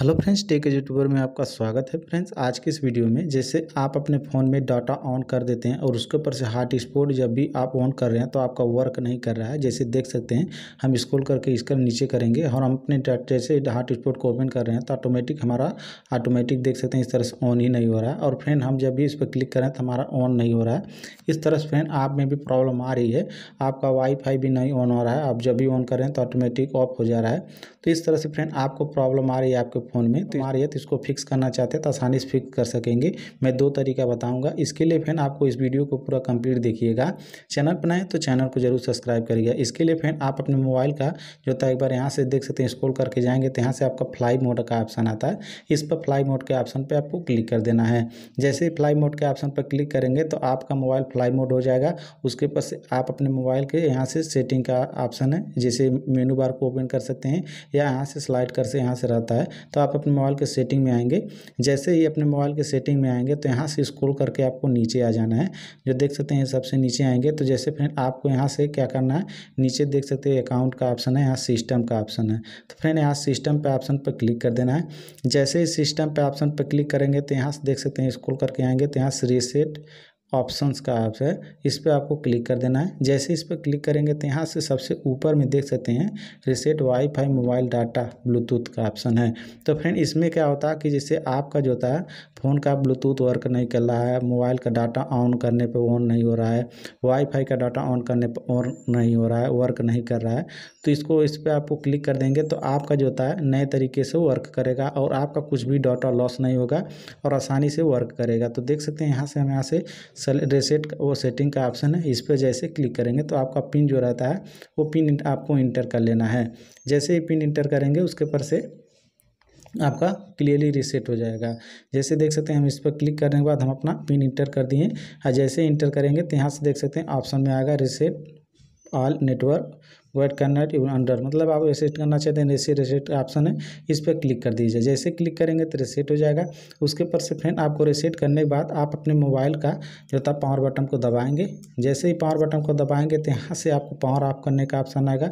hello friends tech YouTuber में आपका स्वागत है फ्रेंड्स आज के इस वीडियो में जैसे आप अपने फ़ोन में डाटा ऑन कर देते हैं और उसके ऊपर से हार्ट स्पोर्ट जब भी आप ऑन कर रहे हैं तो आपका वर्क नहीं कर रहा है जैसे देख सकते हैं हम स्क्रॉल करके इसका नीचे करेंगे और हम अपने जैसे हार्ट स्पोर्ट को ओपन कर रहे हैं तो ऑटोमेटिक हमारा ऑटोमेटिक देख सकते हैं इस तरह से ऑन ही नहीं हो रहा है और फ्रेंड हम जब भी इस पर क्लिक करें तो हमारा ऑन नहीं हो रहा है इस तरह से फ्रेंड आप में भी प्रॉब्लम आ रही है आपका वाईफाई भी नहीं ऑन हो रहा है आप जब भी ऑन करें तो ऑटोमेटिक ऑफ हो जा रहा है तो इस तरह से फ्रेंड आपको प्रॉब्लम आ रही है आपके फ़ोन में तो हमारे इसको फिक्स करना चाहते हैं तो आसानी से फिक्स कर सकेंगे मैं दो तरीका बताऊँगा इसके लिए फैन आपको इस वीडियो को पूरा कंप्लीट देखिएगा चैनल पर तो चैनल को जरूर सब्सक्राइब करिएगा इसके लिए फैन आप अपने मोबाइल का जो था एक बार यहाँ से देख सकते हैं स्क्रॉल करके जाएंगे तो यहाँ से आपका फ्लाई मोड का ऑप्शन आता है इस पर फ्लाई मोड के ऑप्शन पर आपको क्लिक कर देना है जैसे ही फ्लाई मोड के ऑप्शन पर क्लिक करेंगे तो आपका मोबाइल फ्लाई मोड हो जाएगा उसके पास आप अपने मोबाइल के यहाँ से सेटिंग का ऑप्शन है जैसे मेनू बार को ओपन कर सकते हैं या यहाँ से स्लाइड कर से यहाँ से रहता है तो आप अपने मोबाइल के सेटिंग में आएंगे जैसे ही अपने मोबाइल के सेटिंग में आएंगे तो यहाँ से स्क्रोल करके आपको नीचे आ जाना है जो देख सकते हैं सबसे नीचे आएंगे तो जैसे फ्रेंड आपको यहाँ से क्या करना है नीचे देख सकते हैं अकाउंट का ऑप्शन है यहाँ सिस्टम का ऑप्शन है तो फ्रेंड यहाँ सिस्टम पर ऑप्शन पर क्लिक कर देना है जैसे ही सिस्टम पर ऑप्शन पर क्लिक करेंगे तो यहाँ से देख सकते हैं स्क्रोल करके आएंगे तो यहाँ से रीसेट ऑप्शंस का ऐप है इस पर आपको क्लिक कर देना है जैसे इस पर क्लिक करेंगे तो यहाँ से सबसे ऊपर में देख सकते हैं reset wifi mobile data Bluetooth का ऑप्शन है तो फ्रेंड इसमें क्या होता है कि जैसे आपका जो होता है फ़ोन का ब्लूटूथ वर्क नहीं कर रहा है मोबाइल का डाटा ऑन करने पर ऑन नहीं हो रहा है वाईफाई का डाटा ऑन करने पर ऑन नहीं हो रहा है वर्क नहीं कर रहा है तो इसको इस पर आपको क्लिक कर देंगे तो आपका जो होता है नए तरीके से वर्क करेगा और आपका कुछ भी डाटा लॉस नहीं होगा और आसानी से वर्क करेगा तो देख सकते हैं यहाँ से हम यहाँ से रेसेट वो सेटिंग का ऑप्शन है इस पर जैसे क्लिक करेंगे तो आपका पिन जो रहता है वो पिन आपको इंटर कर लेना है जैसे ही पिन इंटर करेंगे उसके ऊपर से आपका क्लियरली रिसेट हो जाएगा जैसे देख सकते हैं हम इस पर क्लिक करने के बाद हम अपना पिन इंटर कर दिए और हाँ, जैसे इंटर करेंगे तो यहाँ से देख सकते हैं ऑप्शन में आएगा रिसेट ऑल नेटवर्क वेट करना है अंडर मतलब आप रिसेट करना चाहते हैं रिसेट रिसेट ऑप्शन है इस पर क्लिक कर दीजिए जैसे क्लिक करेंगे तो रिसेट हो जाएगा उसके ऊपर से फ्रेंड आपको रिसेट करने के बाद आप अपने मोबाइल का जो था पावर बटन को दबाएंगे जैसे ही पावर बटन को दबाएंगे तो यहाँ से आपको पावर ऑफ करने का ऑप्शन आएगा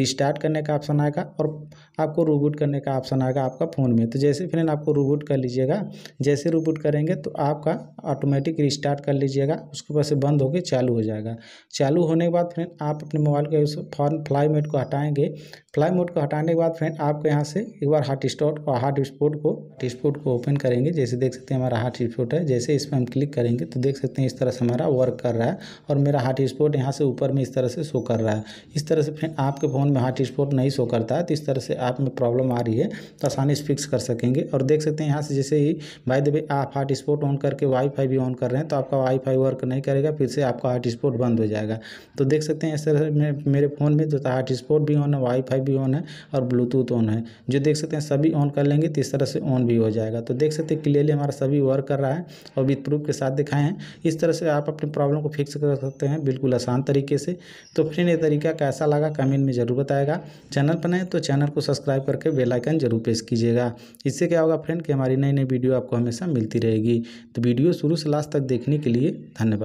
रिस्टार्ट करने का ऑप्शन आएगा और आपको रूबूट करने का ऑप्शन आएगा आपका फ़ोन में तो जैसे फ्रेंड आपको रूबूट कर लीजिएगा जैसे रूबूट करेंगे तो आपका ऑटोमेटिक रिस्टार्ट कर लीजिएगा उसके ऊपर से बंद होकर चालू हो जाएगा चालू होने के बाद फ्रेंड आप अपने मोबाइल का फॉर्म फ्लाई मोड को हटाएंगे फ्लाई मोड को हटाने के बाद फ्रेंड आपको यहाँ से एक बार हार्ट स्टॉट और हार्ट स्पोर्ट को डिस्पोर्ट को ओपन करेंगे जैसे देख सकते हैं हमारा हार्ट स्पोर्ट है जैसे इस पर हम क्लिक करेंगे तो देख सकते हैं इस तरह से हमारा वर्क कर रहा है और मेरा हार्ट स्पोर्ट यहाँ से ऊपर में इस तरह से शो कर रहा है इस तरह से फ्रेंड आपके फ़ोन में हार्ट स्पोर्ट नहीं शो करता है तो इस तरह से आप में प्रॉब्लम आ रही है तो आसानी से फिक्स कर सकेंगे और देख सकते हैं यहाँ से जैसे ही भाई द आप हार्ट स्पोर्ट ऑन करके वाईफाई भी ऑन कर रहे हैं तो आपका वाईफाई वर्क नहीं करेगा फिर से आपका हार्ट स्पोर्ट बंद हो जाएगा तो देख सकते हैं इस तरह से मेरे फ़ोन में जो सकता है हॉटस्पॉट भी ऑन है वाईफाई भी ऑन है और ब्लूटूथ ऑन है जो देख सकते हैं सभी ऑन कर लेंगे तो इस तरह से ऑन भी हो जाएगा तो देख सकते हैं क्लियरली हमारा सभी वर्क कर रहा है और विथ प्रूफ के साथ दिखाए हैं इस तरह से आप अपनी प्रॉब्लम को फिक्स कर सकते हैं बिल्कुल आसान तरीके से तो फ्रेंड ये तरीका कैसा लगा कमेंट में ज़रूर बताएगा चैनल पर नए तो चैनल को सब्सक्राइब करके बेलाइकन जरूर प्रेस कीजिएगा इससे क्या होगा फ्रेंड कि हमारी नई नई वीडियो आपको हमेशा मिलती रहेगी तो वीडियो शुरू से लास्ट तक देखने के लिए धन्यवाद